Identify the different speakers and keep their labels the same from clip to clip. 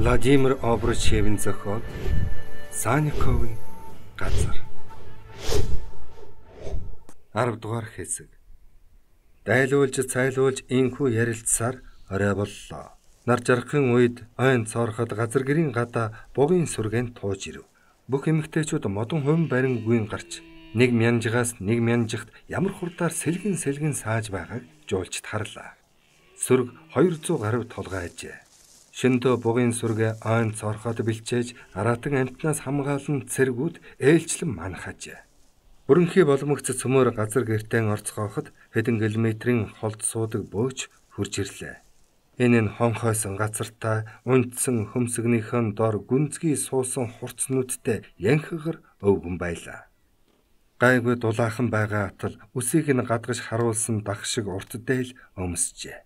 Speaker 1: Владимир Обручевын зохиол Саниковын газар 10 дугаар хэсэг Дайлуулж цайлуулж энхүү ярилцсаар орой боллоо. Нар жаргахын үед ойн цоорход газар гэрийн гадаа бугийн сүргэнд тууж ирв. Бүх эмэгтэйчүүд модон хувин барингүй гарч нэг мянжгаас нэг мянжихт ямар хурдаар сэлгэн сэлгэн сааж байгааг жуулчд харлаа. Сүрг 200 гаруй толгой ажээ шөнөдөө бугын сүргээ ойн цорхоод бэлчээж аратан амтнаас хамгаалан цэргүүд ээлжлэн манхажээ. Бүрэнхий боломгц цөмөр газар гертэн орцгооход хэдэн километрийн холд суудаг бөөч хурж ирлээ. Энэ нь хонхойсон газартаа унтсан хөмсгнийхэн дор гүнзгий суусан хурцнуудтай янхгар өвгөн байлаа. Гайгүй дулаахан байгаа атал үсийг нь гадгаж харуулсан дах шиг урт дээл өмсжээ.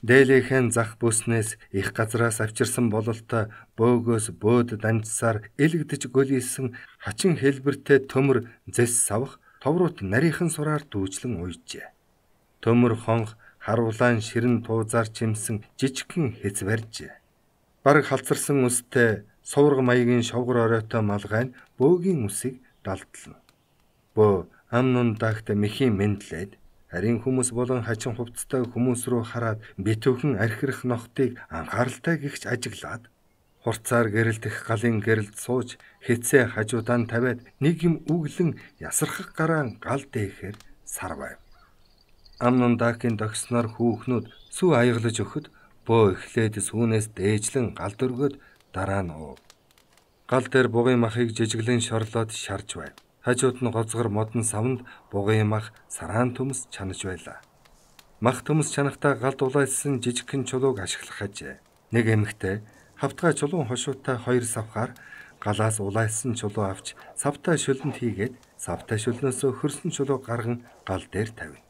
Speaker 1: Дээлийнхэн зах бүснээс их газраас авчирсан бололтой бөөгөөс бөөд данжсаар элэгдэж гөлийсэн хачин хэлбэртэй төмөр зэс савх товруут нарийнхан сураар дүүжлэн уйжээ. Төмөр хонх харуулаан ширэн туузаар чимсэн жижигхэн хэз барьжээ. Бараг халцарсан үстэй сувраг маягийн шовгор оройтой малгай нь бөөгийн үсийг далдлана. Бөө амнун дагт мэхий мэндлээд Харин хүмүүс болон хачин хувцастай хүмүүс рүү хараад битүүхэн архирах ногтыг анхааралтай гихч ажиглаад хурцаар гэрэлтэх галын гэрэлд сууж хэцээ хажуудаан тавиад нэг юм үглэн ясархах гараан гал дээхээр сар байв. Амнундакийн догсноор хүүхнүүд сүү аяглаж өгөхөд бөө эхлээд сүүнээс дээжлэн гал дөргөөд дараа нь уув. Гал дээр бугын махыг жижиглэн шорлоод шарж байв. Хажууд нь гоцгор модон савнд бугын мах, сараан төмс чанаж байлаа. Мах төмс чанахтаа гал дулаалсан жижигхэн чулууг ашиглах ажээ. Нэг эмэгтэй хавтгай чулуун хошуутай хоёр савхаар галаас улаалсан чулуу авч савтай шүлэнд хийгээд савтай шүлнөөсөө хөрсөн чулуу гарган гал дээр тавина.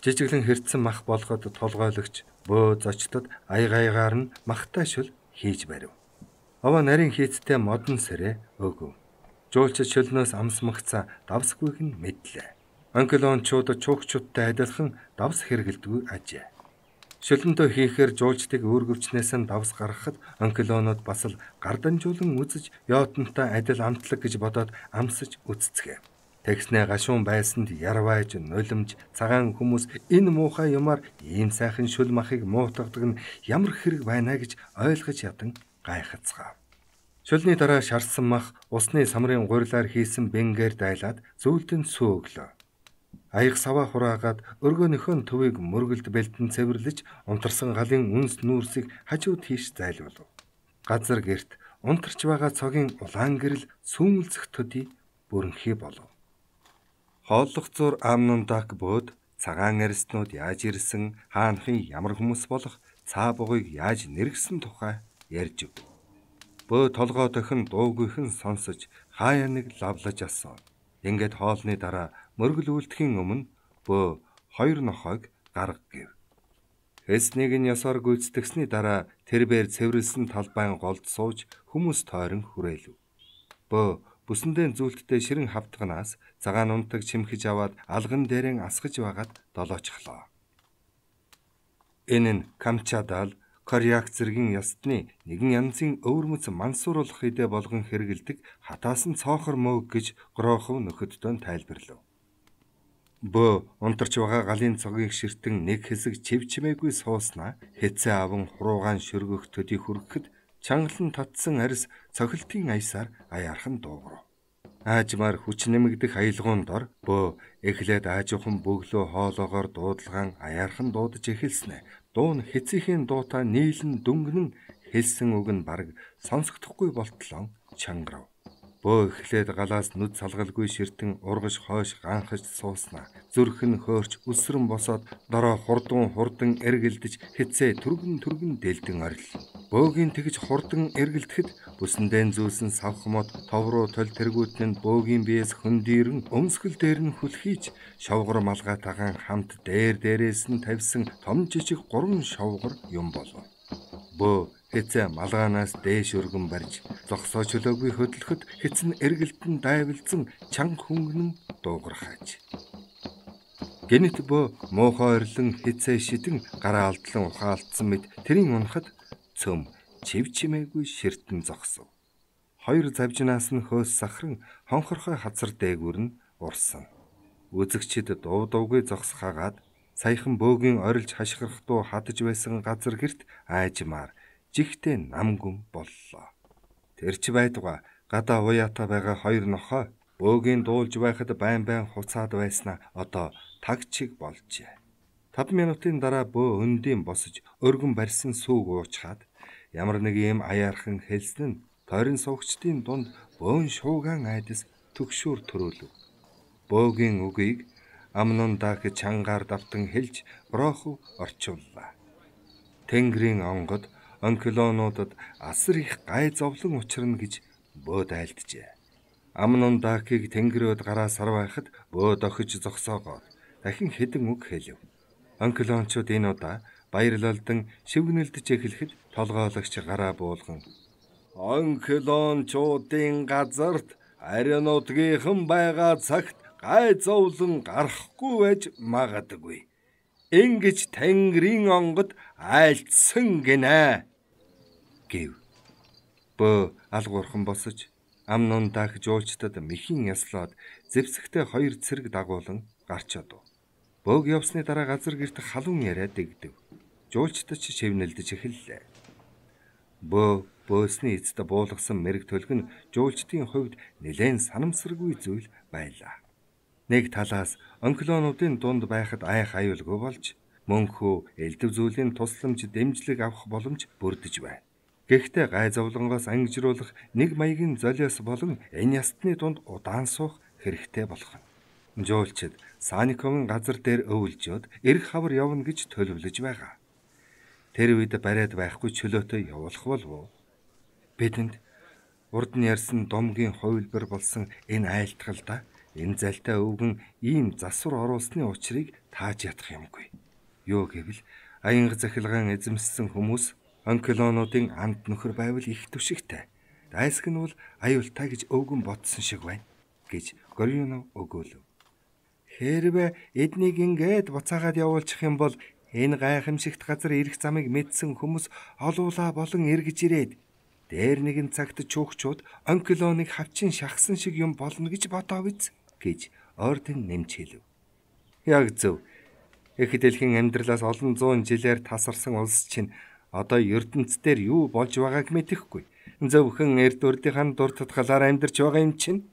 Speaker 1: Жижиглэн хэрцэн мах болгоод толгойлогч бөө зочдод аягаагаар нь махтай шүл хийж барив. Ова нарийн хийцтэй модон сэрэ өгөв. Жуулчид шөлнөөс амсмагцаа давсгүйг нь мэдлээ. Англончууд чуугчуудтай адилхан давс хэрэгэлдэггүй ажээ. Шөлөндөө хийхээр жуулчдыг өөргөвчнээс нь давс гаргахад анклонууд бас л гарданжуулан үзэж ёотнтой адил амтлаг гэж бодоод амсаж үцэцгээ. Тэгснэ гашуун байсанд ярвайж нулимж цагаан хүмүүс энэ муухай юмар ийм сайхан шүл махыг муутгадаг нь ямар хэрэг байна гэж ойлгож ядан гайхацгаав. Шүлний дараа шарсан мах усны самрын гурилаар хийсэн бэнгээр дайлаад зөөлдөн сүү өглөө. Аяг саваа хураагаад өргөнөхөн төвийг мөргөлд бэлтэн цэвэрлэж унтарсан галын үнс нүүрсийг хажууд тийш зайлуулв. Газар герт унтарч байгаа цогийн улаан гэрэл сүүмэлзэх төдий бүрэнхий болов. Хооллох зур амнундак бод цагаан арьснууд яаж ирсэн, хаанхын ямар хүмүүс болох, цаа бугыг яаж нэргсэн тухай ярьж өгв. Бөө толгоо тохин дуугүйхэн сонсож хаяа нэг лавлаж асуув. Ингээд хоолны дараа мөргөл үлдэхийн өмнө бөө хоёр нохойг гарга гэв. Эснийг нь ёсоор гүйцэтгсэний дараа тэрээр цэвэрлсэн талбайн голд сууж хүмүүс тойрон хүрээлв. Бөө бүсэндээ зүйлттэй ширэн хавтганаас цагаан унтаг чимхэж аваад алган дээрэн асгаж байгаад долоочглоо. Энэ нь Камчадал Коряк зэргийн ёсны нэгэн янзын өвөрмөц мансууруулах хідэ болгон хэрэгэлдэг хатаас нь цоохор мөөг гэж Грохов нөхөддөө тайлбарлав. Бөө унтарч байгаа галын цогийг ширтэн нэг хэсэг чивчмээгүй сууснаа хэцээ аван хуруугаан шөргөх төдий хүргэхэд чангалан татсан арьс цохилтын аясаар аярхан дуугарв. Аажмаар хүч нэмэгдэх аялгаунд ор бөө эхлээд аажуухан бөглөө хоолоогоор дуудлагаан аярхан дуудаж эхэлснэ. Дуу нь хэцээхийн дуутай нийлэн дүнгэн хэлсэн үг нь бараг сонсогдохгүй болтлоо чангарав. Бөө эхлээд галаас нүд салгалгүй ширтэн ургаж хойш ганхаж сууснаа. Зүрхэн хөөрч өсрөн босоод дорой хурдан хурдан эргэлдэж хитсээ түргэн түргэн дэлдэн орил. Бөөгийн тэгж хурдан эргэлдэхэд бүсэндээ зөөсөн савхмот тов руу тол тэргүүтэн бөөгийн биес хөндөрн өмсгөл дээр нь хүлхийж шовгор малгайтайгаан хамт дээр дээрээс нь тавьсан том жижиг гурван шовгор юм болов. Бөө Хэзээ малгаанаас дээш өргөн барьж зогсоо чөлөөгүй хөдөлгөхөд хэцэн эргэлтэн дайвилсан чанга хөнгөн дуугархаж. Гэнэт бөө муухай орлон хизээ шитэн гараа алдлан ухаалтсан мэт тэрийн унахад цөм чив чимээгүй ширтэн зогсов. Хоёр завжнаас нь хөөс сахран хонхорхой хазар дээгүүр нь урсан. Үзэгчд дуу дуугүй зогсхаагаад саяхан бөөгийн орилж хашгирах дуу хатаж байсан газар герт аажмаар жигтэй намгүн боллоо. Тэр ч байдгаа гадаа уяатаа байгаа хоёр нохоо бөөгийн дуулж байхад байн байн хуцаад байснаа одоо таг чиг болжээ. 5 минутын дараа бөө өндийн босож өргөн барьсан сүүг уучхаад ямар нэг юм аяархан хэлсэн нь тойрон сувгчдын дунд бөөн шуугаан айдас төгшүүр төрөөлөв. Бөөгийн үгийг Амнон даах чангаар давтан хэлж Брохов орчууллаа. Тэнгэрийн онгод онколонуудад асар их гай зовлон учрна гэж бөөд айлджээ. Амнон Дакийг тэнгэрөөд гараа сарваахад бөөд охиж зогсоогоо. Дахин хэдэн үг хэлв. Онколончууд энэ удаа баярлалдан шивгнэлдэж эхлэхэд толгоологч гараа буулган онколончуудын газарт ариун утгийнхан байгаа цагт гай зовлон гарахгүй байж магадгүй. Ингиж Тэнгэрийн онгод айлцсан гинэ гэв. Бөө алгуурхан босож Амнон дахь жуулчдад мэхийн яслаад зэвсэгтэй хоёр цэрэг дагуулan гарч одов. Бөөг явсны дараа газар гэрт халуун яриа дэгдэв. Жуулчдад ч шивнэлдэж эхэллээ. Бөө бөөсний эцэд буулгасан мэрэг төлг нь жуулчдын хувьд нэлээд санамсаргүй зүйл байлаа. Нэг талаас онклонуудын дунд байхад айх аюулгүй болж мөнхөө элдв зүйлийн тусламж дэмжлэг авах боломж бүрдэж байна. Гэхдээ гай зовлонгоос ангижруулах нэг маягийн золиос болон энэ ястны дунд удаан суух хэрэгтэй болох нь. Жуулчид Саниковын газар дээр өвлжөөд эрг хавар явна гэж төлөвлөж байгаа. Тэр үед бариад байхгүй чөлөөтэй явуулах болов уу? Бидэнд урд нь ярьсан домгийн хувилбар болсон энэ айлтгалда энэ залтай өвгөн ийм засвар оруулсны учрыг тааж ятах юмгүй. Юу гэвэл аянга захилгаан эзэмссэн хүмүүс онколонуудын амд нөхөр байвал их түшигтэй. Дайск нь бол аюултай гэж өвгөн бодсон шиг байна гэж Горюнов өгөөлөв. Хэрвээ эднийг ингээд буцаагаад явуулчих юм бол энэ гайхамшигт газар ирэх замыг мэдсэн хүмүүс олуула болон эргэж ирээд дээр нэгэн цагт чөөгчүүд онколоныг хавчин шахсан шиг юм болно гэж бодоо биз гэж Орден нэмж хэлв. Яг зөв. Эх дэлхийн амьдралаас олон зуун жилээр тасарсан улс чинь одоо ертөнцийнхээр юу болж байгааг мэдэхгүй. Зөвхөн эрд урдынхаа дур татгалаар амьдарч байгаа юм чинь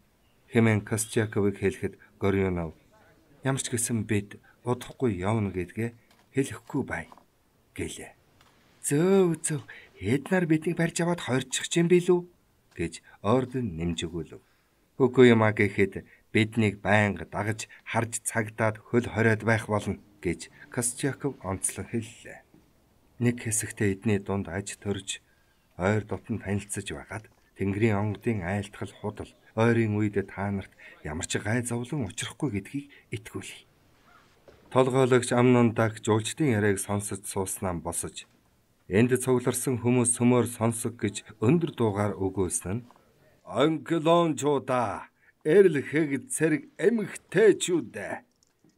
Speaker 1: хэмээн Костяковыг хэлэхэд Горюнов ямар ч гэсэн бид удахгүй явна гэдгээ хэлэхгүй бай гэлээ. Зөө зөө хэднэр бидний барьж аваад хорчих юм би лүү гэж ордон нэмж өгөөлөв. Үгүй юм а гэхэд биднийг байнга дагаж харж цагдаад хөл хориод байх болно гэж Костяков онцлон хэллээ. Нэг хэсэгтээ эдний дунд аж төрж ойр дотн танилцсаж байгаад Тэнгэрийн онгодын айлтгал худал ойрын үед та нарт ямар ч гай зовлон учрахгүй гэдгийг итгүүлье. Толгойлогч Амнон Даг жуулчдын яриаг сонсож сууснаа босож энд цугларсан хүмүүс сөмөр сонсог гэж өндөр дуугаар өгөөсөн нь Англончуудаа эрлэхэг зэрэг эмхтэй чүүд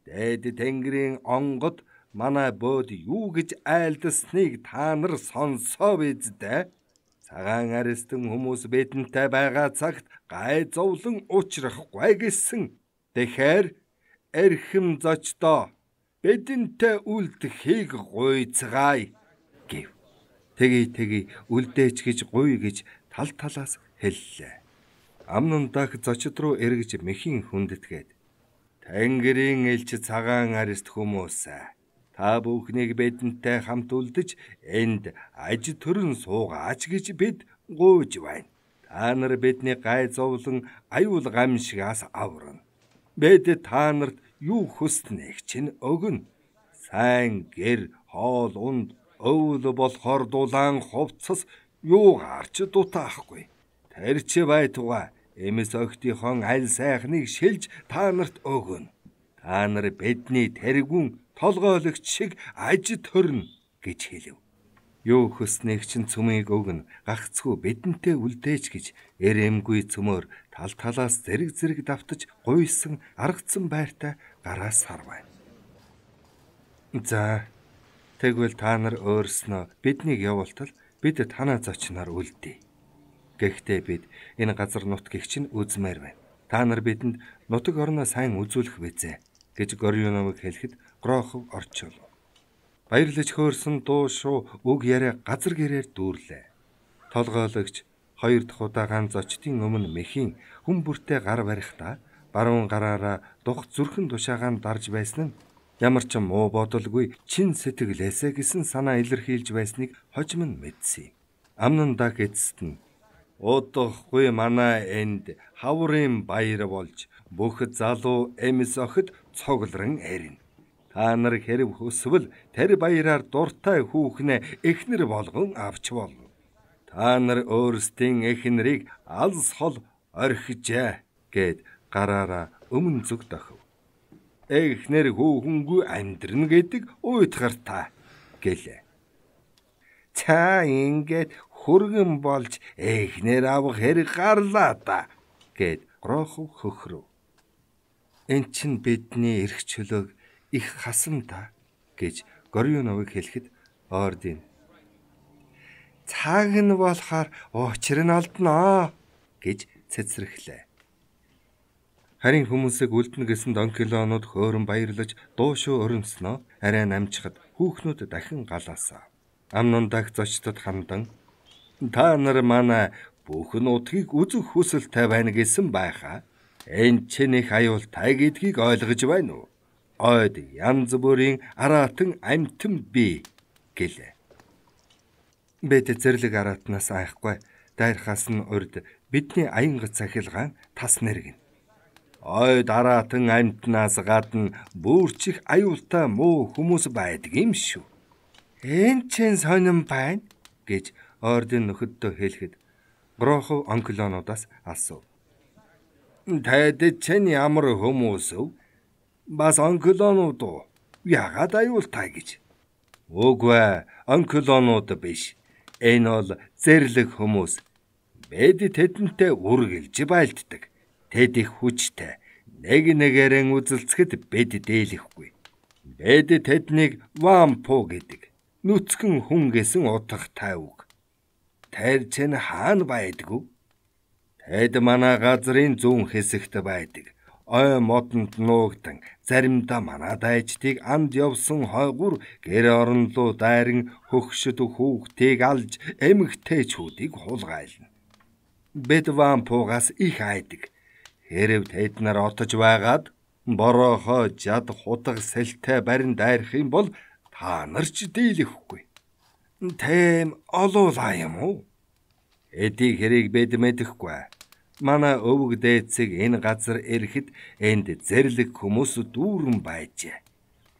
Speaker 1: дээд тэнгэрийн онгод манай бод юу гэж айлдасныг та нар сонсоо биз дээ. Цагаан арестэн хүмүүс бидэнтэй байгаа цагт гай зовлон уучрахгүй гэсэн. Тэгэхэр эрхэм зочдоо бидэнтэй үлдэхийг гуйцгаая гэв. Тэгий тэгий үлдээч гэж гуй гэж тал талаас хэллээ. Амнон дах зочид руу эргэж мэхийн хүндэтгээд Тэнгэрийн элч цагаан арист хүмүүс Та бүхнийг бидэнтэй хамт үлдэж энд аж төрөн суугаач гэж бид гуйж байна. Та нар бидний гай зовлон аюул гамшигаас аврын. Бид та нарт юу хүснэг чинь өгнө. Сайн гэр, хоол, унд, өвөл болохоор дулаан хувцас юу гарч дутаахгүй. Тэр чи байтугаа эмэс огтхон аль сайхныг шилж та нарт өгөн. Та нар бидний тэргүүн толгойлогч шиг ажид төрн гэж хэлв. Юу хөснэг чин цүмийг өгнө. Гагцгүй бидэнтэй үлдээч гэж эрэмгүй цөмөр тал талаас зэрэг зэрэг давтаж гуйсан аргацсан байртай гараас сар байна. За тэгвэл та нар өөрснөө биднийг явуултал бид танаа зочноор үлдээ. Гэхдээ бид энэ газар нут гихч нь үзмээр байна. Та нар бидэнд нутаг орноо сайн үзүүлэх бизээ гэж Горюномыг хэлэхэд Грохов орчвол. Баярлаж хөөрсөн дуу шүү өг яриа газар гэрээр дүүрлээ. Толгойлогч хоёр дахь удаагаан зочдын өмнө мехийн хүн бүртээ гар барихта баруун гараараа дух зүрхэн тушаагаан дарж байсан нь ямар ч муу бодолгүй чин сэтгэлээсэ гэсэн санаа илэрхийлж байсныг хожим нь мэдсэн. Амнан да гэцэд нь Одохгүй манай энд хаврын баяр болж бүх залуу эмс охид цоглорн эрин. Аа нар хэрв хөсвөл тэр баяраар дуртай хүүхнээ эхнэр болгон авч болно. Та нар өөрсдийн эхнэрийг алс хол орхижээ гэд гараараа өмнө зүг дохив. Эхнэр хүүхэнгүй амьдрна гэдэг уйтгар та гэлээ. Цаа ингээд хүргэн болж эхнэр авах хэрэг гарлаа та гэд грохов хөхрөв. Эн чин бидний эрх чөлөөг их хасанта гэж Горюновыг хэлэхэд Ордин цаг нь болохоор учир нь олдноо гэж цэцрэхлээ. Харин хүмүүсийг үлдэнэ гэсэнд онкилонууд хөөрөн баярлаж дуушуу өрнөснөө арай намжихад хүүхнүүд дахин галаасаа. Амнун дахь зочдод хамдан та нар манай бүх нутгийг үзэх хүсэлтэй байна гэсэн байхаа. Энэ чинь их аюултай гэдгийг ойлгож байна уу? ойд янз бүрийн аратан амтэн бий гэлээ. Бид зэрлэг аратнаас айхгүй дайрхаас нь урд бидний аянга цахилгаан тас нэргэн. Ойд аратан амтнаас гадна бүрчих аюултай муу хүмүүс байдаг юм шүү. Эн чин сонирн байна гэж ордын нөхөддөө хэлэхэд Грохов онклонуудаас асуув. Тад чинь ямар хүмүүс вэ? бас онколонууд яагаад аюултай гэж. Үгүй онколонууд биш. Энэ бол зэрлэг хүмүүс. Бид тэдэнтэй үр гэлж байлддаг. Тэд их хүчтэй. Нэг нэгээрэн үзэлцэхэд бид дээлэхгүй. Бид тэднийг вампу гэдэг. Нүцгэн хүн гэсэн утга тавьг. Тэрч нь хаана байдгүй? Тэд манай газрын зүүн хэсэгт байдаг ой модонд нуугдан заримдаа манаа дайчдыг анд явсан хойгур гэр орон руу дайран хөгшөд хүүхдийг алж эмгтээчүүдийг хулгайлна. Бедван пугаас их айдаг. Хэрэв тэд нар отож байгаад борохоо жад хутга сэлтэй барин дайрах юм бол та нар ч дийлэхгүй. Тэм олуулаа юм уу? Эдийг хэрэг бэд мэдэхгүй. Манай өвөг дээцэг энэ газар ирэхэд энд зэрлэг хүмүүс дүүрэн байжээ.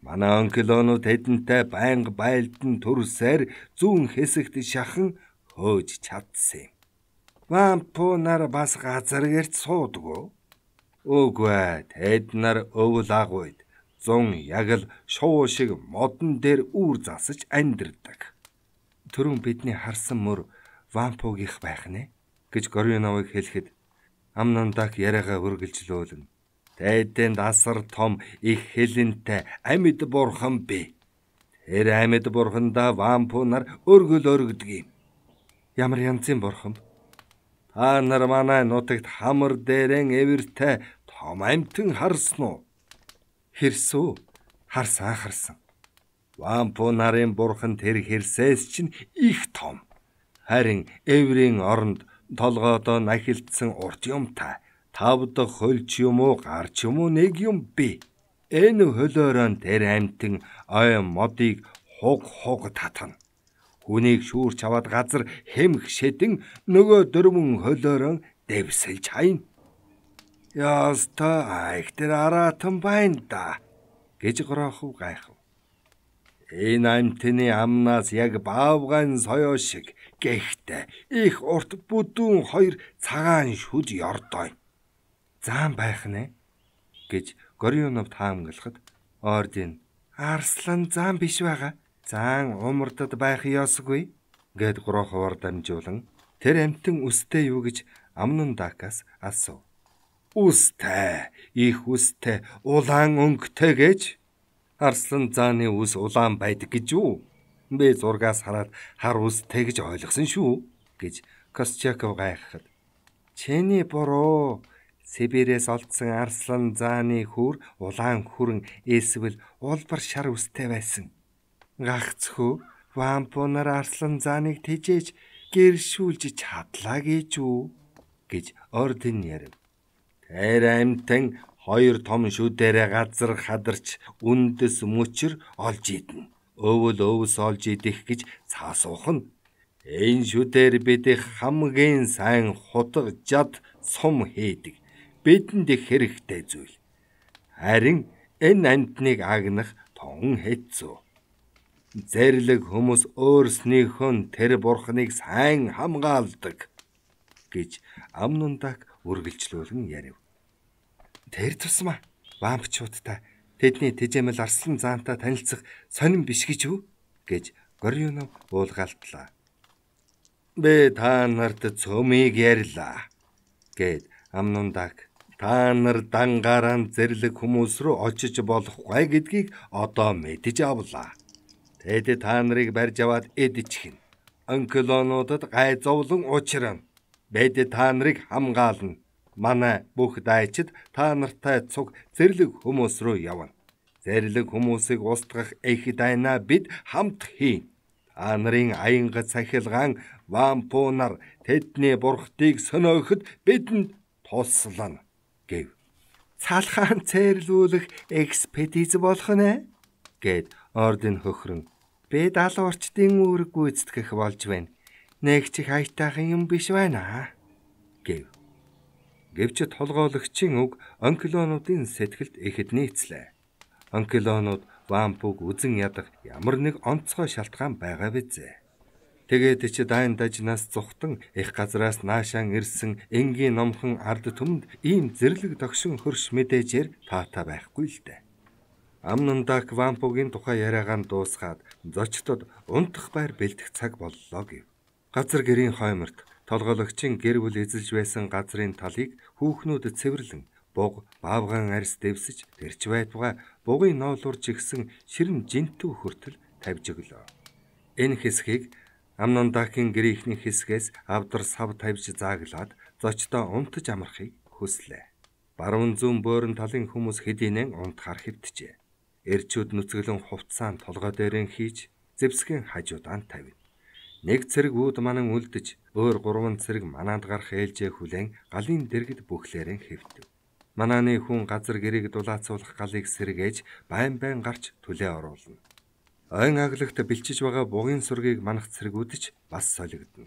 Speaker 1: Манай онклонууд тэдэнтэй байнга байлдан төрсээр зүүн хэсэгт шахан хөөж чадсан юм. Вампо нар бас газар гэрт суудгүй. Үгүй тэд нар өвөл агуйд зун яг л шуу шиг модон дээр үүр засаж амьдэрдэг. Төрөн бидний харсан мөр вампогийнх байх нэ гэж Горюновыг хэлэхэд амнандах яриагаа үргэлжлүүлэн тайдэнд асар том их хилэнтэй амьд бурхан бэ. Тэр амьд бурхандаа вампунаар өргөл өргөдгийм. Ямар янзын бурхан? Та нар манай нутагт хамар дээрэн эвэртэй том амтэн харсан уу? Хэрсүү харсан харсан. Вампунарын бурхан тэр хэрсээс чинь их том. Харин эврийн оронд толгойдоо нахилдсан урт юмтай тав дахь хөлч юм уу гарч юм уу нэг юм би. Энэ хөлөөрөө тэр амтэн ой модыг хуг хуг татна. Хүнийг шүүрч аваад газар хэмх шидэн нөгөө дөрвөн хөлөөрөө дэвсэлж хайна. Яста айхтер аратан байна да гэж гороохов гайхав. Энэ амтны амнаас яг баавган соёо шиг Гэхдээ их урт бүдүүн хоёр цагаан шүж ярдой. Заан байх нэ гэж Горионов таамаглахад Ордин Арслан заан биш байгаа. Заан умардад байх ёсгүй гэд гурван хуваар дамжуулан тэр амтэн үстэй юу гэж амнун дакас асуув. Үстэй, их үстэй, улаан өнгөтэй гэж Арслан зааны үс улаан байдаг гэж юу? Мартинбэй зургаас хараад хар үстэй гэж ойлгосон шүү гэж Костяков гайхахад "Чиний буруу. Сибирээс олдсон арслан зааны хөр улаан хөрөн эсвэл улбар шар үстэй байсан. Гагцхөө вампунаар арслан зааныг тэжээж гэршүүлж чадлаа гэж үү гэж орден ярив. Тэр амтан хоёр том шүдэрэ газар хадарч үндэс мөчр олж идэнэ өвөл өвс олж идэх гэж цаасуух нь энэ шүдээр бид хамгийн сайн хутга жад сум хийдэг бидэнд их хэрэгтэй зүйл харин энэ амтныг агнах тон хэцүү зэрлэг хүмүүс өөрснийхөө тэр бурхныг сайн хамгаалдаг гэж амнундаг үргэлжлүүлэн ярив тэр тусмаа вампчуудтай тэдний тэжээмэл арслан заантай танилцах сонирн биш гэж үү гэж Горюнов уулгаалтлаа. Бэ та нарт цөмийг ярьлаа гэд Амнундаг та нар дангаран зэрлэг хүмүүс рүү очиж болохгүй гэдгийг одоо мэдэж авлаа. Тэд та нарыг барьж аваад эдчихнэ. Онколонуудад гай зовлон учрана. Бид та нарыг хамгаална манай бүх дайчид та нартай цуг зэрлэг хүмүүс рүү явна. Зэрлэг хүмүүсийг устгах их дайна бид хамт хийн. А нарын аянга цахилгаан вампунаар тэдний бурхтыг сониоход бидэнд туслана гэв. Цалхаан цээрлүүлэх экспедиц болох нэ гэд ордын хөхрөн. Бэ даалуурчдын үүрэг гүйцэтгэх болж байна. Нэг чих хайтаахан юм биш байна гэв гэвч толгоологчийн үг онколонуудын сэтгэлд ихэд нийцлээ. Онколонууд вампуг үзэн ядах ямар нэг онцгой шалтгаан байгаа бизээ. Тэгээд ч дайн дажнаас зүхтэн их газраас наашаан ирсэн энгийн номхон ард түмэнд ийм зэрлэг догшин хөрш мэдээжээр таата байхгүй л дээ. Амнандак вампугийн тухай яриагаан дуусгаад зочдод унтах байр бэлдэх цаг боллоо гэв. Газар гэрийн хойморт толгойлогчийн гэр бүл эзэлж байсан газрын талыг хүүхнүүд цэвэрлэн буг баавган арьс дэвсэж тэрч байтугай бугийн ноолуур жигсэн ширэн жинтүү хүртэл тавьж өглөө. Энэ хэсгийг Амнондахийн гэрээхний хэсгээс авдар сав тавьж зааглаад зочдоо унтаж амархыг хүслээ. Баруун зүүн бөөрн талын хүмүүс хэдийнэн унтахаар хэвтжээ. Эрчүүд нүцгэлэн хувцаан толгой дээрэн хийж зэвсгийн хажуудаан тавина. Нэг цэрэг үүд манан үлдэж, өөр гурван цэрэг манаанд гарах ээлжээ хүлээн галын дэргэд бүхлээрэн хэвдэв. Манааны хүн газар гэрээг дулаацуулах галыг сэргээж, байн байн гарч түлээ оруулна. Ойн аглагт бэлчиж байгаа бугийн сүргийг манах цэргүүдч бас солигдно.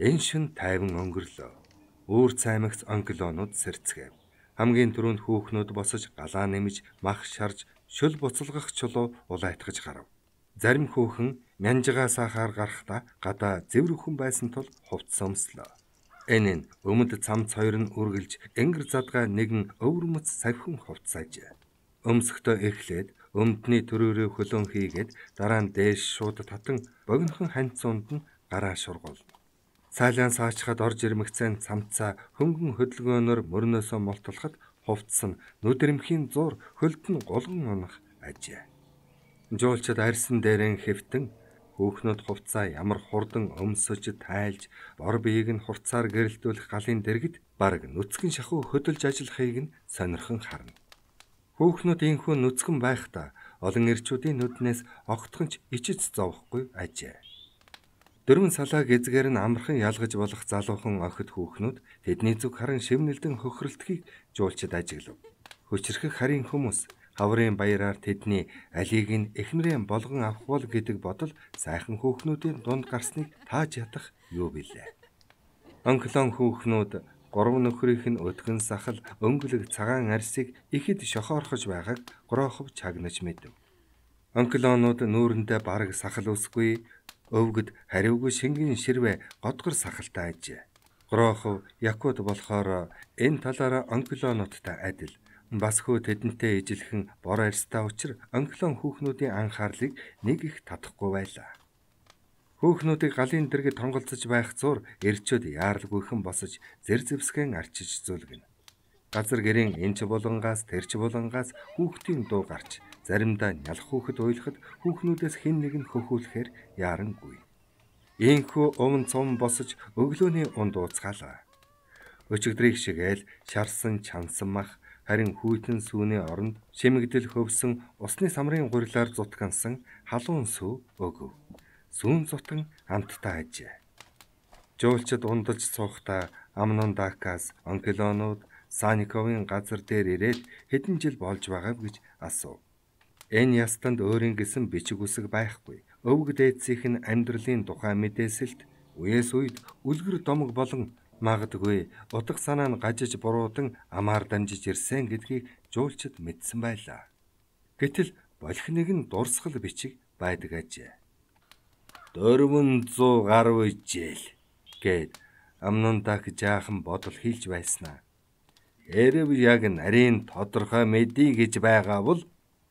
Speaker 1: Энэ шин тайван өнгөрлөө. Үүр цаймагц онглонууд сэрцгээв. Хамгийн түрүүнд хүүхнүүд босож галаа нэмж, мах шарж, шөл буцалгах чулуу улайтгаж гарав. Зарим хөөхөн мянжгаасаа хаар гарахдаа гадаа зэврхэн байсан тул хувцс өмслөө. Энэ нь өмд цам цойр нь үргэлж энгэр задгаа нэгэн өвөрмөц савхин хувцсааж. Өмсөхдөө эхлээд өмдний төрөөрөө хөлөн хийгээд дараа нь дээш шууд татан богинохон ханцуунд нь гараа шургуул. Цайлан саачхад орж ирмэгцэн цамцаа хөнгөн хөдөлгөөнөөр мөрнөөсөө молтлоход хувцсан нүдэрмхийн зур хөлд нь голгон унах ажээ. Жуулчд арьсан дээрэн хэвтэн өөхнөд хувцаа ямар хурдан өмсөж тайлж бор биеийг нь хувцаар гэрэлтүүлэх галын дэргэд баг нүцгэн шахуу хөдөлж ажиллахыг нь сонирхон харна. Хөөхнөд инхүү нүцгэн байхдаа олон эрчүүдийн нүднээс огтхонч ичэц зовхгүй ажээ. Дөрвөн салааг эзгээр нь амархан ялгаж болох залуухан охид хүүхнүүд тэдний зүг харан шивнэлдэн хөхрөлтгийг жуулчд ажиглав. Хөчрөх харийн хүмүүс хаврын баяраар тэдний алийг нь эхнэрийн болгон авах бол гэдэг бодол сайхан хөөхнүүдийн дунд гарсныг тааж ядах юу билээ. Онклон хөөхнүүд гурав нөхрийнх нь өдгөн сахал өнгөлөг цагаан арсыг ихэд шохоорхож байгааг гроохов чагнаж мэдв. Онклонууд нүүрэндээ бараг сахал үсгүй өвгөд хариугүй шингэн ширвэ годгор сахалтай ажээ. Гроохов Якут болохоор энэ талаараа Онклоноттой адил Бас хөө тэдэнтэй ижилхэн бор арьстай учраа англон хүүхнүүдийн анхаарлыг нэг их татахгүй байлаа. Хөөхнүүдийг галын дэргэд тонголцож байх зуур эрчүүд яаралгүйхэн босож зэр зэвсгэн арчиж зүлгэнэ. Газар гэрийн энч булангаас тэрч булангаас хүүхдийн дуу гарч заримдаа нялх хүүхэд ойлоход хүүхнүүдээс хэн нэг нь хөхүүлэхээр яарангүй. Ийхүү өмнө цум босож өглөөний унд ууцгаалаа. Өчигдрийг шигээл шарсан чансан мах Харин хүйтэн сүүний оронд шимэгдэл хөвсөн усны самрын гурилаар зутгансан халуун сүү өгөв. Сүүн зутган амттай ажээ. Жуулчид ундалж суухдаа Амнон Дакас, Анкелонууд Саниковын газар дээр ирээд хэдэн жил болж байгааг гэж асуув. Энэ ястанд өөрийн гэсэн бичиг үсэг байхгүй. Өвөг дээдсийнх нь амьдралын тухай мэдээсэлт үеэс үед үлгэр домог болон Магадгүй утга санаа нь гажиж буруудан амаар дамжиж ирсэн гэдгийг жуулчд мэдсэн байлаа. Гэтэл болхныг нь дурсгал бичиг байдаг ажээ. 400 гаруй жил гэд амнундах жаахан бодол хийлж байснаа. Эрэв яг нарийн тодорхой мэдий гэж байгаа бол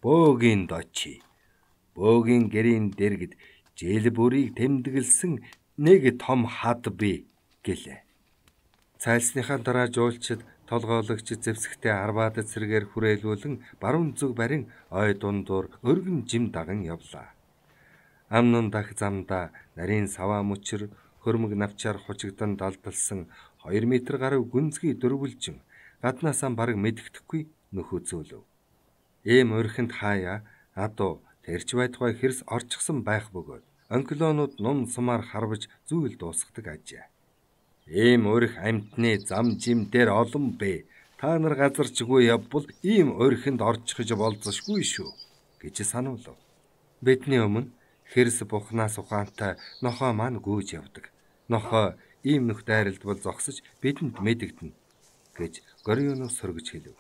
Speaker 1: бөөгийн дочи. Бөөгийн гэрийн дэргэд жил бүрийг тэмдэглэсэн нэг том хад бий гэлээ. Цайлсныхаа дараа жуулчид, толгоологчид зэвсэгтэй арваад цэрэгээр хүрээлүүлэн баруун зүг барин ой дундуур өргөн жим даган явлаа. Амнун дах замда нарийн саваа мөчр хөрмөг навчаар хучигдан далдалсан 2 м гаруй гүнзгий дөрвөлжин гаднаасаа бараг мэддэхгүй нөхөө зөөлөв. Эм өрхөнд хаая адуу тэрч байтугай хэрс орчихсан байх бөгөөд онклонууд нум сумаар харвж зүйл дуусгадаг ажээ. Ийм өрх амьтны зам жимдэр олон бэ. Та нар газар чгүй явбал ийм өрхөнд орчихж болзошгүй шүү гэж сануулв. Бидний өмнө Хэрс бухнаас ухаантай нохоо маань гүйж явдаг. Нохоо ийм нөх дайралд бол зогсож бидэнд мэдэгдэнэ гэж Горионов сөргөж хэлв.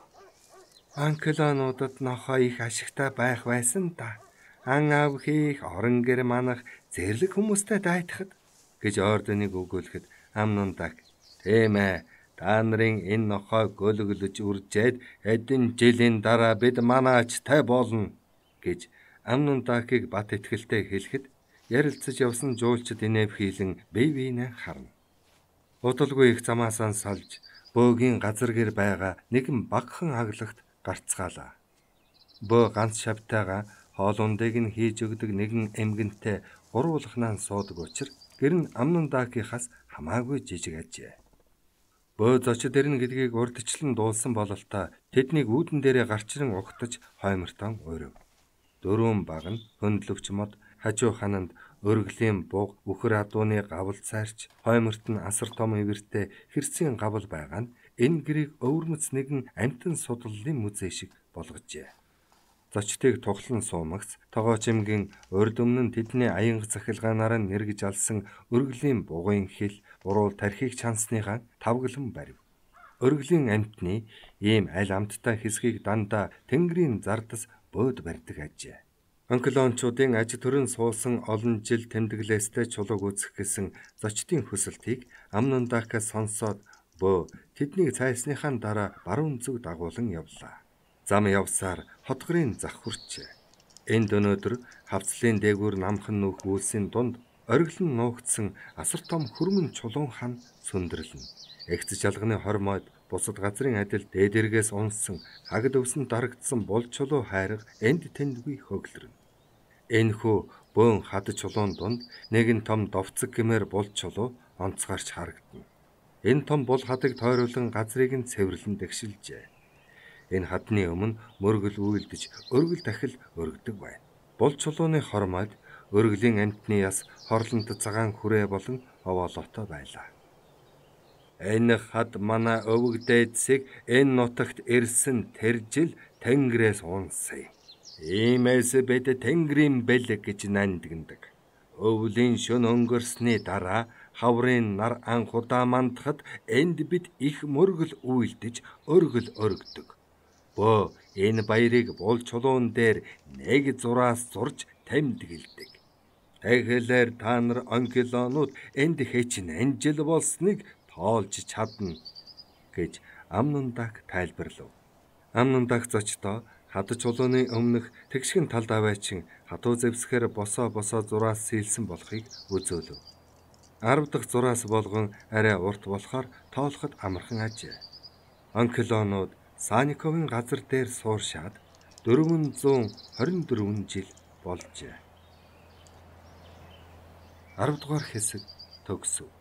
Speaker 1: Анклаануудад нохоо их ашигтай байх байсан та. Ан авхих, орон гэр манах зэрлэг хүмүүстэй дайтахад гэж ордоныг өгөөлөхөд амнундаг. Тийм ээ. Та нарын энэ нохой гөлөглөж үржээд эдэн жилийн дараа бид манаач тай болно гэж амнундакийг бат итгэлтэй хэлэхэд ярилцаж явсан жуулчд инээв хийлэн бие биенээ харна. Удалгүй их замаасаа салж бөөгийн газар гэр байгаа нэгэн багхан аглагт гарцгаалаа. Бөө ганц шавтайгаа хоолундыг нь хийж өгдөг нэгэн эмгэнтэй гурвуулхнаа суудаг учраас гэр нь амнундакийнхаас хамаагүй жижиг ажээ. Бөөд зочид ирнэ гэдгийг урдчлан дуулсан бололтой тэднийг үүдэн дээрээ гарчран угтаж хоймортон өрөв. Дөрвөн баг нь хөндлөгч мод хажуу хананд өргөлийн буг өхөр адууны гавл цаарч хойморт нь асар том ивэртэй хэрцгийн гавл байгаа нь энэ гэрийг өвөрмц нэгэн амтэн судлалын музей шиг болгожээ. Зочдыг тухлан суумагц тогооч эмгийн урд өмнө тэдний аянга захилгаанаар нь нэргэж алсан өргөлийн бугын хил Уруул тархийг чансныхаа тавглан барив. Өргөлийн амтны ийм аль амттай хэсгийг дандаа тэнгэрийн зардас бөөд барьдаг ажээ. Онколончуудын аж төрөн суулсан олон жил тэмдэглээстэй чулууг үзэх гэсэн зочдын хүсэлтийг Амнандака сонсоод бөө тэднийг цайсныхаа дараа баруун зүг дагуулan явлаа. Зам явсаар хотгорын зах хүрчээ. Энд өнөөдөр хавцлын дээгүүр намхан нүх гүйлсийн дунд Ориглон нуугдсан асар том хөрмөн чулуун хан сүндэрлэнэ. Эгцэж алганы хормойд бусад газрын адил дээдэргээс унсан хагд өвсөн дарагдсан бул чулуу хайрга энд тэндгүй хөглөрнө. Энэхүү бөөн хад чулуун дунд нэгэн том довцэг гэмээр бул чулуу онцгаарч харагдана. Энэ том бул хадыг тойруулан газрыг нь цэвэрлэн дэгшилжээ. Энэ хадны өмнө мөргөл үйлдэж, өргөл дахил өргөдөг байна. Бул чулууны хормойд өргөлийн амтны яс хорлонд цагаан хүрээ болон овоолоотой байлаа. Энэ хад мана өвөг дээдсийг энэ нутагт ирсэн тэр жил Тэнгэрээс унсъя. Иймээс бид Тэнгэрийн бэлэг гэж нандиндаг. Өвлийн шөн өнгөрсний дараа хаврын нар анх удаа мандахад энд бид их мөргөл үйлдэж өргөл өргдөг. Бөө энэ баярыг бул чулуун дээр нэг зураас зурж тамдгэлдэг. Тэгэлэр та нар англонууд энд хэчин анжил болсныг тоолж чадна гэж Амнундаг тайлбарлав. Амнундаг зочдоо хадаж чулууны өмнөх тэгшгэн талд аваачин хатуу зэвсгээр босоо босоо зураас сийлсэн болохыг үзүүлв. 10 дахь зураас болгон арай урт болохоор тоолоход амархан ажээ. Анклонууд Саниковын газар дээр сууршаад 424 жил болжээ. 10 дугаар хэсэг төгсөв.